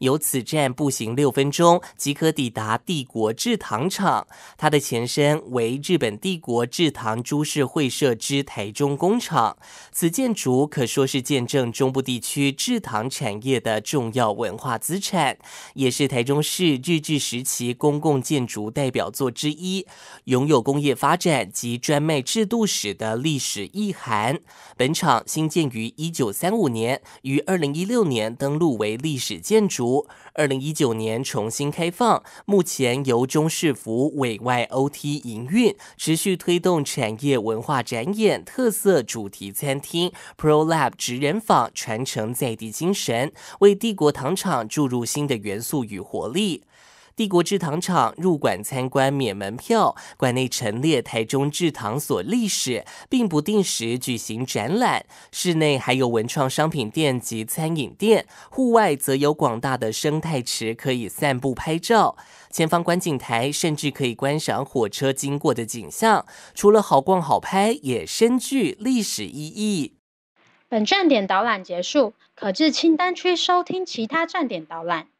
由此站步行六分钟即可抵达帝国制糖厂，它的前身为日本帝国制糖株式会社之台中工厂。此建筑可说是见证中部地区制糖产业的重要文化资产，也是台中市日治时期公共建筑代表作之一，拥有工业发展及专卖制度史的历史意涵。本厂兴建于一九三五年，于二零一六年登陆为历史建筑。如二零一九年重新开放，目前由中式服务外 OT 营运，持续推动产业文化展演、特色主题餐厅、Pro Lab 职人坊传承在地精神，为帝国糖厂注入新的元素与活力。帝国制糖厂入馆参观免门票，馆内陈列台中制糖所历史，并不定时举行展览。室内还有文创商品店及餐饮店，户外则有广大的生态池可以散步拍照，前方观景台甚至可以观赏火车经过的景象。除了好逛好拍，也深具历史意义。本站点导览结束，可至清单区收听其他站点导览。